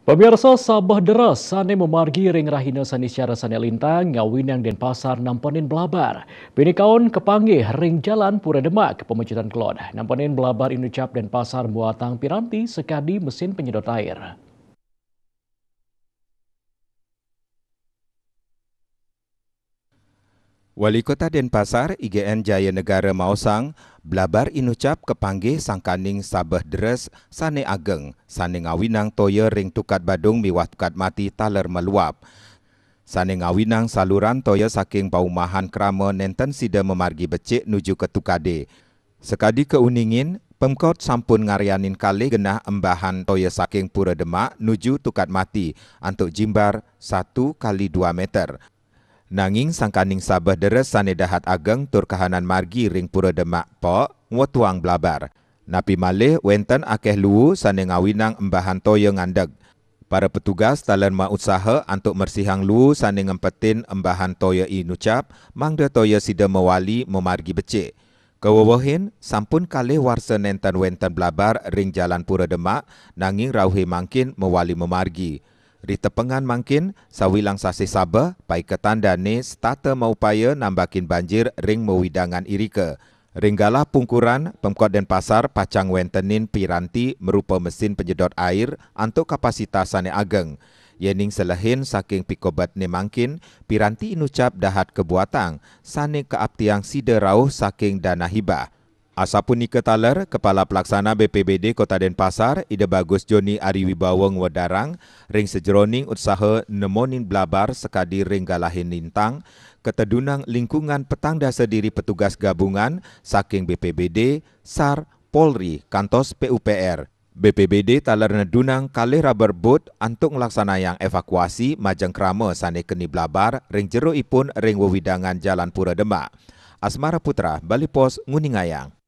Pemirsa Sabah deras, sane memargi ring rahina sanisyara sane lintang, yang dan pasar namponin belabar. Pinikaon kepanggih ring jalan pura demak, pemecutan kelod. Namponin belabar inucap dan pasar muatang piranti sekadi mesin penyedot air. Wali Kota Denpasar, IGN Jaya Negara Mausang, Blabar inucap kepanggih sangkaning sabah deres sane ageng, sane ngawinang toye ring tukat badung miwat tukat mati taler meluap. Sane ngawinang saluran toye saking paumahan krama nenten sida memargi becik nuju ke tukade. Sekadi keuningin, pemkot sampun ngarianin kali genah embahan toye saking pura demak nuju tukat mati antuk jimbar 1 kali 2 meter. Nanging sangkaning sabah deres dahat ageng tur kahanan margi ring pura demak po ngotuang blabar. Napi malih wenten akeh luwu sane ngawinang embahan toyo ngandeg. Para petugas talan ma usaha antuk mersihang luwu sane ngempetin embahan toyo inucap mangda toyo sida mewali memargi becik. Kewawahin, sampun kalih warsa nenten wenten blabar ring jalan pura demak nanging rauhi mangkin mewali memargi. Ritepengan mangkin, sawilang sasi Sabah, pai ketandane stata maupaya nambakin banjir ring mewidangan irike. Ringgalah pungkuran, pemkot Denpasar pacang wentenin piranti merupa mesin penjedot air antuk kapasitas sane ageng. Yening selehin saking pikobat ne mangkin, piranti inucap dahat kebuatang, sane keaptiang siderauh saking dana hibah. Asapunika Taler, Kepala Pelaksana BPBD Kota Denpasar, Ida Bagus Joni Ariwibawa Ngedarang, ring sejeroning utsaha nemonin blabar sekadi ring galahin lintang, ketedunang lingkungan petang dasa sediri petugas gabungan saking BPBD, SAR, Polri, kantos PUPR. BPBD talar nedunang kalih rubber boat antuk Yang evakuasi majang krama sane keni blabar ring jero ipun ring wewidangan Jalan Pura Demak. Asmara Putra, Bali Pos, Nguningayang.